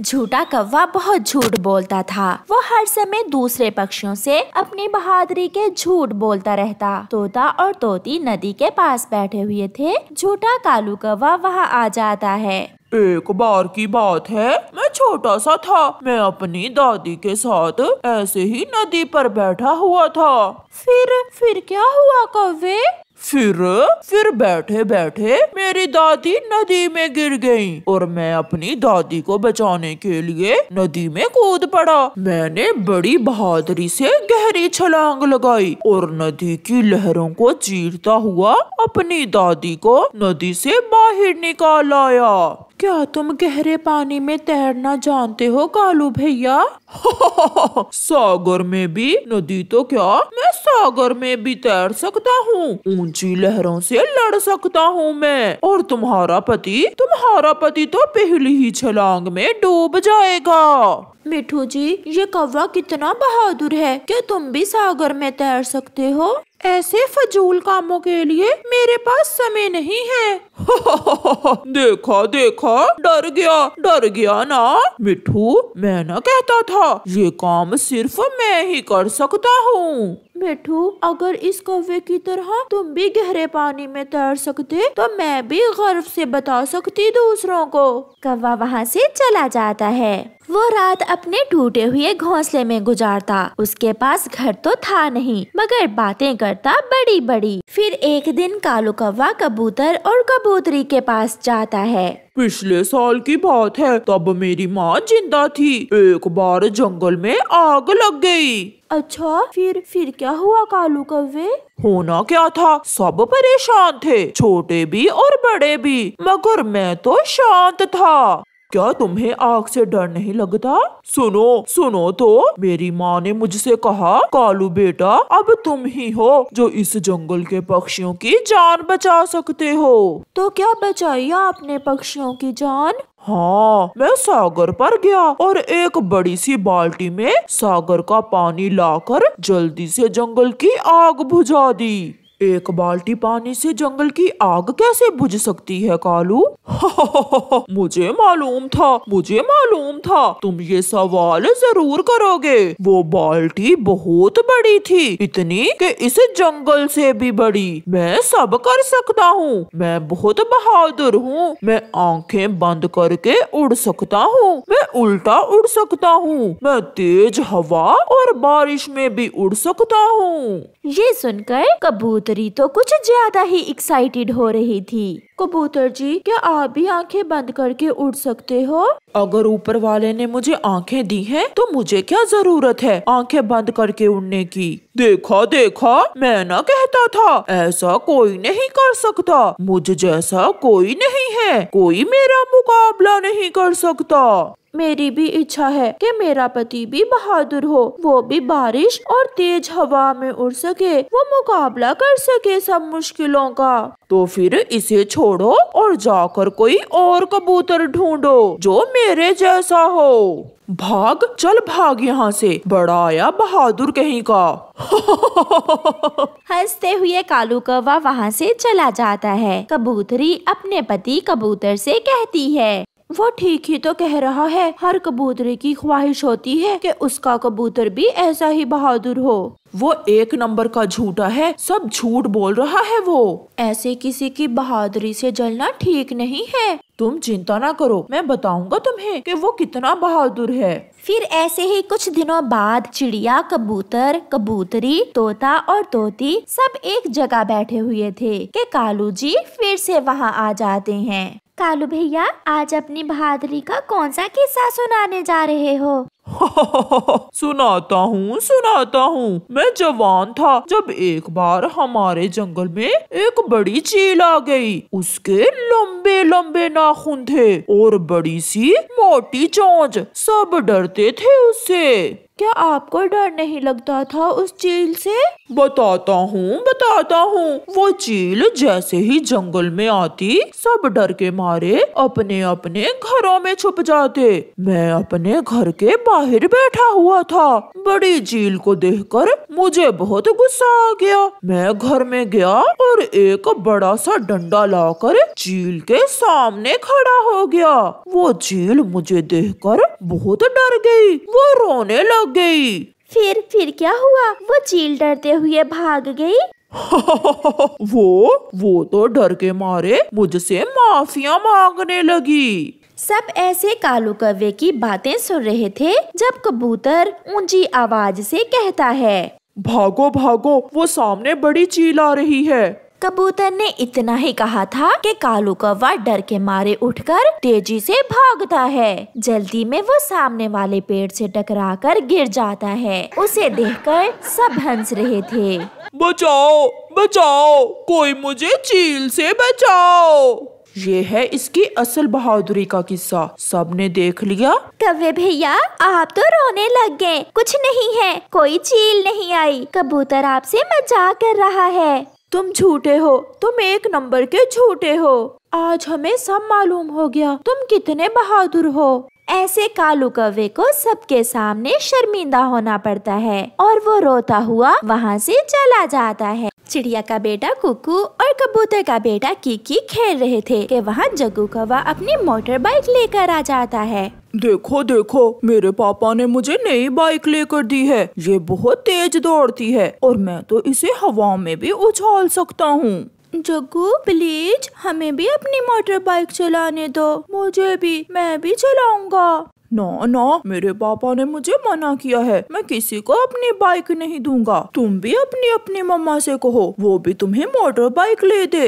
झूठा कौवा बहुत झूठ बोलता था वो हर समय दूसरे पक्षियों से अपनी बहादुरी के झूठ बोलता रहता तोता और तोती नदी के पास बैठे हुए थे झूठा कालू कौवा वहाँ आ जाता है एक बार की बात है मैं छोटा सा था मैं अपनी दादी के साथ ऐसे ही नदी पर बैठा हुआ था फिर फिर क्या हुआ कौवे फिर फिर बैठे बैठे मेरी दादी नदी में गिर गई और मैं अपनी दादी को बचाने के लिए नदी में कूद पड़ा मैंने बड़ी बहादुरी से गहरी छलांग लगाई और नदी की लहरों को चीरता हुआ अपनी दादी को नदी से बाहर निकाल आया क्या तुम गहरे पानी में तैरना जानते हो कालू भैया सागर में भी नदी तो क्या मैं सागर में भी तैर सकता हूँ ऊंची लहरों से लड़ सकता हूँ मैं और तुम्हारा पति तुम्हारा पति तो पहली ही छलांग में डूब जाएगा मिठू जी ये कौवा कितना बहादुर है क्या तुम भी सागर में तैर सकते हो ऐसे फजूल कामों के लिए मेरे पास समय नहीं है देखा देखा डर गया डर गया ना मिठू मैं ना कहता था ये काम सिर्फ मैं ही कर सकता हूँ मिठू अगर इस कौवे की तरह तुम भी गहरे पानी में तैर सकते तो मैं भी गर्व से बता सकती दूसरों को कौवा वहाँ से चला जाता है वो रात अपने टूटे हुए घोंसले में गुजारता उसके पास घर तो था नहीं मगर बातें करता बड़ी बड़ी फिर एक दिन कालू कौवा कबूतर और कबूतरी के पास जाता है पिछले साल की बात है तब मेरी माँ जिंदा थी एक बार जंगल में आग लग गई अच्छा फिर फिर क्या हुआ कालू कौवे होना क्या था सब परेशान थे छोटे भी और बड़े भी मगर मैं तो शांत था क्या तुम्हें आग से डर नहीं लगता सुनो सुनो तो मेरी माँ ने मुझसे कहा कालू बेटा अब तुम ही हो जो इस जंगल के पक्षियों की जान बचा सकते हो तो क्या बचाई आपने पक्षियों की जान हाँ मैं सागर पर गया और एक बड़ी सी बाल्टी में सागर का पानी लाकर जल्दी से जंगल की आग बुझा दी एक बाल्टी पानी से जंगल की आग कैसे बुझ सकती है कालू मुझे मालूम था मुझे मालूम था तुम ये सवाल जरूर करोगे वो बाल्टी बहुत बड़ी थी इतनी कि इस जंगल से भी बड़ी मैं सब कर सकता हूँ मैं बहुत बहादुर हूँ मैं आंखें बंद करके उड़ सकता हूँ मैं उल्टा उड़ सकता हूँ मैं तेज हवा और बारिश में भी उड़ सकता हूँ ये सुनकर कबूतर कबूतरी तो कुछ ज्यादा ही एक्साइटेड हो रही थी कबूतर जी क्या आप भी आंखें बंद करके उड़ सकते हो अगर ऊपर वाले ने मुझे आंखें दी हैं तो मुझे क्या जरूरत है आंखें बंद करके उड़ने की देखा देखा मैं ना कहता था ऐसा कोई नहीं कर सकता मुझ जैसा कोई नहीं है कोई मेरा मुकाबला नहीं कर सकता मेरी भी इच्छा है कि मेरा पति भी बहादुर हो वो भी बारिश और तेज हवा में उड़ सके वो मुकाबला कर सके सब मुश्किलों का तो फिर इसे छोड़ो और जाकर कोई और कबूतर ढूंढो जो मेरे जैसा हो भाग चल भाग यहाँ से बड़ा आया बहादुर कहीं का हंसते हुए कालू कौवा वहाँ से चला जाता है कबूतरी अपने पति कबूतर से कहती है वो ठीक ही तो कह रहा है हर कबूतरे की ख्वाहिश होती है कि उसका कबूतर भी ऐसा ही बहादुर हो वो एक नंबर का झूठा है सब झूठ बोल रहा है वो ऐसे किसी की बहादुरी से जलना ठीक नहीं है तुम चिंता ना करो मैं बताऊंगा तुम्हें कि वो कितना बहादुर है फिर ऐसे ही कुछ दिनों बाद चिड़िया कबूतर कबूतरी तोता और तोती सब एक जगह बैठे हुए थे कि कालू जी फिर से वहाँ आ जाते हैं कालू भैया आज अपनी बहादुरी का कौन सा किस्सा सुनाने जा रहे हो सुनाता हूँ सुनाता हूँ मैं जवान था जब एक बार हमारे जंगल में एक बड़ी चील आ गई उसके लंबे लंबे नाखून थे और बड़ी सी मोटी चोंच सब डरते थे उससे क्या आपको डर नहीं लगता था उस चील से बताता हूँ बताता हूँ वो चील जैसे ही जंगल में आती सब डर के मारे अपने अपने घरों में छुप जाते मैं अपने घर के बाहर बाहर बैठा हुआ था बड़ी झील को देखकर मुझे बहुत गुस्सा आ गया मैं घर में गया और एक बड़ा सा डंडा लाकर झील के सामने खड़ा हो गया वो झील मुझे देखकर बहुत डर गई वो रोने लग गई फिर फिर क्या हुआ वो झील डरते हुए भाग गई वो वो तो डर के मारे मुझसे माफिया मांगने लगी सब ऐसे कालू कव्य की बातें सुन रहे थे जब कबूतर ऊंची आवाज से कहता है भागो भागो वो सामने बड़ी चील आ रही है कबूतर ने इतना ही कहा था कि कालू कौवा डर के मारे उठकर तेजी से भागता है जल्दी में वो सामने वाले पेड़ से टकराकर गिर जाता है उसे देखकर सब हंस रहे थे बचाओ बचाओ कोई मुझे चील से बचाओ ये है इसकी असल बहादुरी का किस्सा सबने देख लिया कव्वे भैया आप तो रोने लग गए कुछ नहीं है कोई चील नहीं आई कबूतर आपसे मजाक कर रहा है तुम झूठे हो तुम एक नंबर के झूठे हो आज हमें सब मालूम हो गया तुम कितने बहादुर हो ऐसे कालू कव्वे को सबके सामने शर्मिंदा होना पड़ता है और वो रोता हुआ वहाँ से चला जाता है चिड़िया का बेटा कुकू और कबूतर का बेटा कीकी खेल रहे थे कि वहाँ जग्गू कौवा अपनी मोटर बाइक लेकर आ जाता है देखो देखो मेरे पापा ने मुझे नई बाइक लेकर दी है ये बहुत तेज दौड़ती है और मैं तो इसे हवा में भी उछाल सकता हूँ जग्गू प्लीज हमें भी अपनी मोटर बाइक चलाने दो मुझे भी मैं भी चलाऊंगा ना ना मेरे पापा ने मुझे मना किया है मैं किसी को अपनी बाइक नहीं दूंगा तुम भी अपनी अपनी मम्मा से कहो वो भी तुम्हें मोटर बाइक ले दे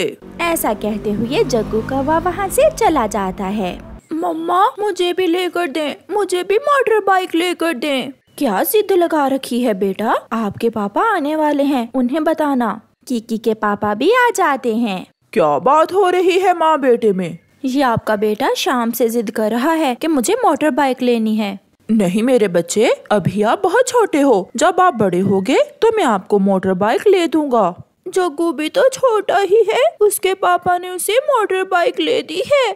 ऐसा कहते हुए जग्गू कौवा वहाँ से चला जाता है मम्मा मुझे भी लेकर दें मुझे भी मोटर बाइक लेकर दें क्या जिद लगा रखी है बेटा आपके पापा आने वाले हैं उन्हें बताना कीकी के पापा भी आ जाते हैं क्या बात हो रही है माँ बेटे में ये आपका बेटा शाम से जिद कर रहा है कि मुझे मोटर बाइक लेनी है नहीं मेरे बच्चे अभी आप बहुत छोटे हो जब आप बड़े होगे तो मैं आपको मोटर बाइक ले दूंगा जग्गू भी तो छोटा ही है उसके पापा ने उसे मोटर बाइक ले दी है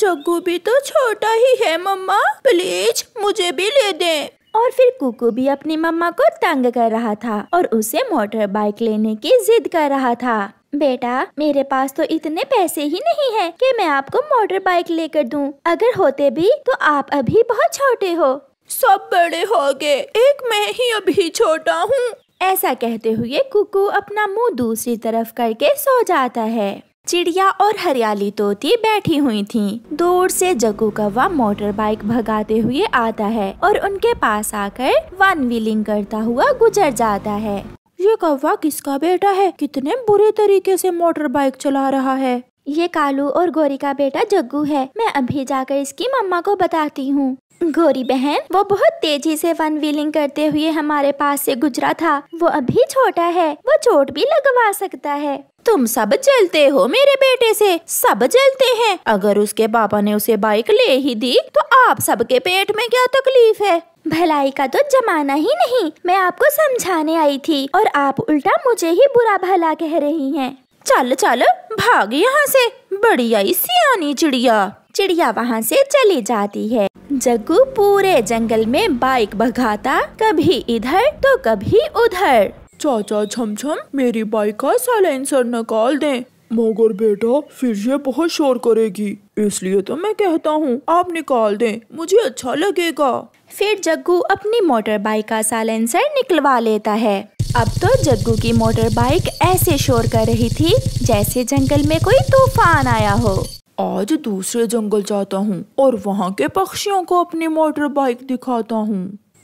जग्गू भी तो छोटा ही है मम्मा प्लीज मुझे भी ले दें और फिर कुकू भी अपनी मम्मा को तंग कर रहा था और उसे मोटर बाइक लेने की जिद कर रहा था बेटा मेरे पास तो इतने पैसे ही नहीं है कि मैं आपको मोटर बाइक लेकर दूं। अगर होते भी तो आप अभी बहुत छोटे हो सब बड़े हो गए एक मैं ही अभी छोटा हूँ ऐसा कहते हुए कुकू अपना मुंह दूसरी तरफ करके सो जाता है चिड़िया और हरियाली तोती बैठी हुई थीं। दूर से जगू कौवा मोटर बाइक भगाते हुए आता है और उनके पास आकर वन व्हीलिंग करता हुआ गुजर जाता है ये कौवा किसका बेटा है कितने बुरे तरीके से मोटर बाइक चला रहा है ये कालू और गोरी का बेटा जग्गू है मैं अभी जाकर इसकी मम्मा को बताती हूँ गोरी बहन वो बहुत तेजी से वन व्हीलिंग करते हुए हमारे पास से गुजरा था वो अभी छोटा है वो चोट भी लगवा सकता है तुम सब जलते हो मेरे बेटे से सब जलते हैं अगर उसके पापा ने उसे बाइक ले ही दी तो आप सबके पेट में क्या तकलीफ है भलाई का तो जमाना ही नहीं मैं आपको समझाने आई थी और आप उल्टा मुझे ही बुरा भला कह रही हैं चलो चलो भाग यहाँ से बड़ी आई सियानी चिड़िया चिड़िया वहाँ से चली जाती है जग्गू पूरे जंगल में बाइक भगाता कभी इधर तो कभी उधर चाचा छम छम मेरी बाइक का साइलेंसर निकाल दें मगर बेटा फिर ये बहुत शोर करेगी इसलिए तो मैं कहता हूँ आप निकाल दें मुझे अच्छा लगेगा फिर जग्गू अपनी मोटर बाइक का साइलेंसर निकलवा लेता है अब तो जग्गू की मोटर बाइक ऐसे शोर कर रही थी जैसे जंगल में कोई तूफान आया हो आज दूसरे जंगल जाता हूँ और वहाँ के पक्षियों को अपनी मोटर बाइक दिखाता हूँ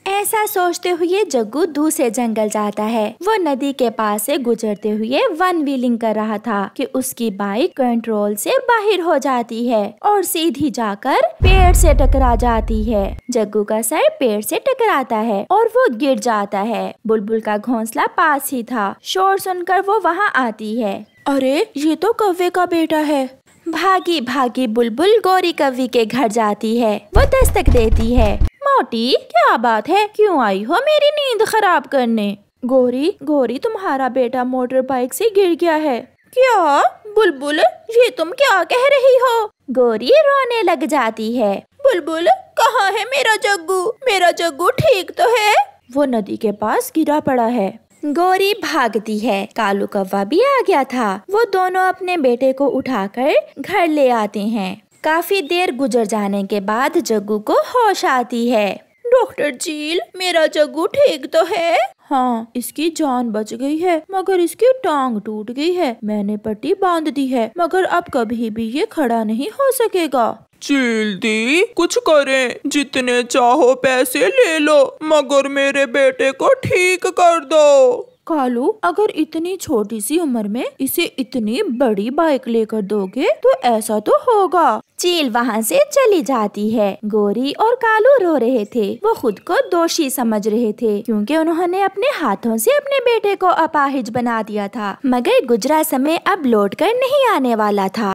ऐसा सोचते हुए जग्गू दूसरे जंगल जाता है वो नदी के पास से गुजरते हुए वन व्हीलिंग कर रहा था कि उसकी बाइक कंट्रोल से बाहर हो जाती है और सीधी जाकर पेड़ से टकरा जाती है जग्गू का सर पेड़ से टकराता है और वो गिर जाता है बुलबुल का घोंसला पास ही था शोर सुनकर वो वहाँ आती है अरे ये तो कव्वे का बेटा है भागी भागी बुलबुल गोरी कवि के घर जाती है वो दस्तक देती है मोटी क्या बात है क्यों आई हो मेरी नींद खराब करने गोरी गोरी तुम्हारा बेटा मोटर बाइक से गिर गया है क्या बुलबुल ये तुम क्या कह रही हो गोरी रोने लग जाती है बुलबुल कहाँ है मेरा जग्गू मेरा जग्गू ठीक तो है वो नदी के पास गिरा पड़ा है गोरी भागती है कालू कौवा भी आ गया था वो दोनों अपने बेटे को उठाकर घर ले आते हैं काफ़ी देर गुजर जाने के बाद जग्गू को होश आती है डॉक्टर चील मेरा जग्गू ठीक तो है हाँ इसकी जान बच गई है मगर इसकी टांग टूट गई है मैंने पट्टी बांध दी है मगर अब कभी भी ये खड़ा नहीं हो सकेगा चील दी कुछ करें जितने चाहो पैसे ले लो मगर मेरे बेटे को ठीक कर दो कालू अगर इतनी छोटी सी उम्र में इसे इतनी बड़ी बाइक लेकर दोगे तो ऐसा तो होगा चील वहाँ से चली जाती है गोरी और कालू रो रहे थे वो खुद को दोषी समझ रहे थे क्योंकि उन्होंने अपने हाथों से अपने बेटे को अपाहिज बना दिया था मगर गुजरा समय अब लौट कर नहीं आने वाला था